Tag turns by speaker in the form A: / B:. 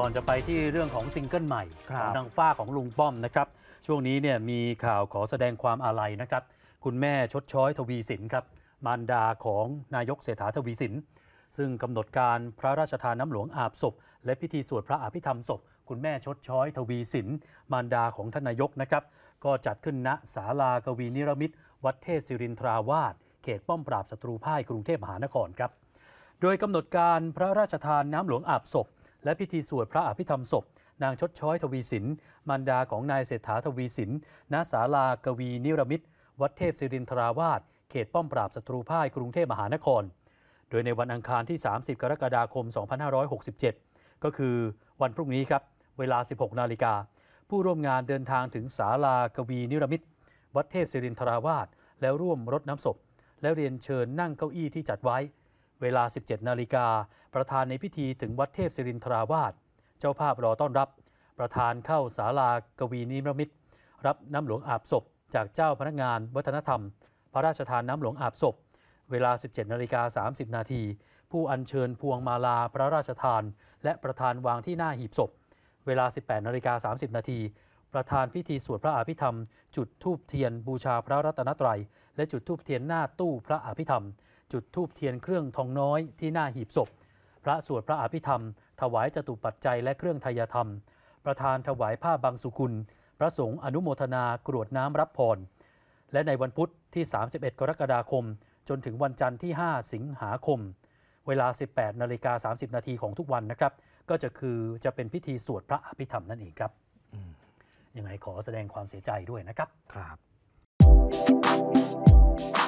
A: ก่อนจะไปที่เรื่องของซิงเกิลใหม่ของนางฟ้าของลุงป้อมนะครับ ช่วงนี้เนี่ยมีข่าวขอแสดงความอาลัยนะครับ คุณแม่ชดช้อยทวีสินครับ มารดาของนายกเศรษฐาทวีสิน ซึ่งกำหนดการพระราชทานน้ำหลวงอาบศพ และพิธีสวดพระอภิธรรมศพ คุณแม่ชดช้อยทวีสิน มารดาของท่านนายกนะครับ ก็จัดขึ้นณศาลากวีนิรมิตรวัดเทพศิรินทราวาสเขตป้อมปราบศัตรูพ่ายกรุงเทพมหานครครับ โดยกำหนดการพระราชทานน้ำหลวงอาบศพและพิธีสวดพระอภิธรรมศพ นางชดช้อยทวีสินมารดาของนายเศรษฐาทวีสินณศาลากวีนิรมิตวัดเทพศิรินทราวาสเขตป้อมปราบศัตรูพ่ายกรุงเทพมหานคร โดยในวันอังคารที่ 30 กรกฎาคม 2567 ก็คือวันพรุ่งนี้ครับ เวลา 16 นาฬิกาผู้ร่วมงานเดินทางถึงศาลากวีนิรมิตวัดเทพศิรินทราวาสแล้วร่วมรดน้ำศพ และเรียนเชิญนั่งเก้าอี้ที่จัดไว้เวลา 17 นาฬิกา ประธานในพิธีถึงวัดเทพศิรินทราวาสเจ้าภาพรอต้อนรับ ประธานเข้าศาลากวีนิรมิตร รับน้ำหลวงอาบศพ จากเจ้าพนักงานวัฒนธรรม พระราชทานน้ำหลวงอาบศพ เวลา 17 นาฬิกา 30 นาที ผู้อัญเชิญพวงมาลาพระราชทาน และประธานวางที่หน้า หีบศพ เวลา 18 นาฬิกา 30 นาทีประธานพิธี สวดพระอภิธรรม จุดทูบเทียนบูชาพระรัตนตรัย และจุดทูบเทียนหน้าตู้พระอภิธรรม จุดทูบเทียนเครื่องทองน้อยที่หน้าหีบศพพระสวดพระอภิธรรม ถวายจตุปัจจัยและเครื่องทยธรรม ประธานถวายผ้าบางสุกุลพระสงฆ์อนุโมทนากรวดน้ำรับพร และในวันพุธ ที่ 31 กรกฎาคม จนถึงวันจันทร์ที่ 5 สิงหาคม เวลา 18นาฬิกา30นาทีของทุกวันนะครับ ก็จะคือจะเป็นพิธีสวดพระอภิธรรมนั่นเองครับยังไงขอแสดงความเสียใจด้วยนะครับ ครับ